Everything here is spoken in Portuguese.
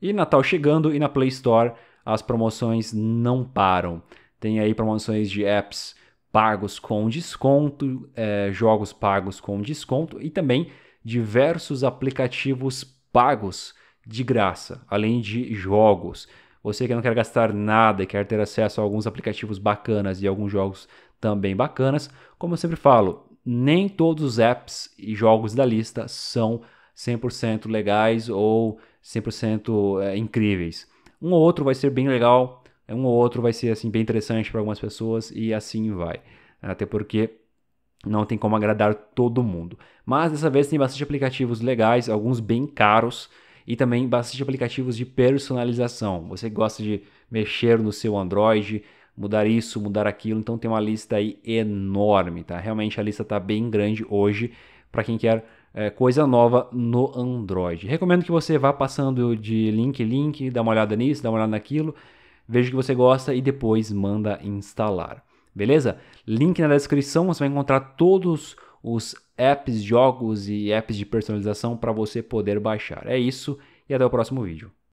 E Natal chegando e na Play Store as promoções não param. Tem aí promoções de apps pagos com desconto, é, jogos pagos com desconto e também diversos aplicativos pagos de graça, além de jogos. Você que não quer gastar nada e quer ter acesso a alguns aplicativos bacanas e alguns jogos também bacanas, como eu sempre falo, nem todos os apps e jogos da lista são 100% legais ou 100% eh, incríveis. Um ou outro vai ser bem legal, um ou outro vai ser assim bem interessante para algumas pessoas e assim vai. Até porque não tem como agradar todo mundo. Mas dessa vez tem bastante aplicativos legais, alguns bem caros e também bastante aplicativos de personalização. Você gosta de mexer no seu Android, mudar isso, mudar aquilo, então tem uma lista aí enorme, tá? Realmente a lista tá bem grande hoje para quem quer é, coisa nova no Android. Recomendo que você vá passando de link em link, dá uma olhada nisso, dá uma olhada naquilo, veja o que você gosta e depois manda instalar. Beleza? Link na descrição, você vai encontrar todos os apps, jogos e apps de personalização para você poder baixar. É isso e até o próximo vídeo.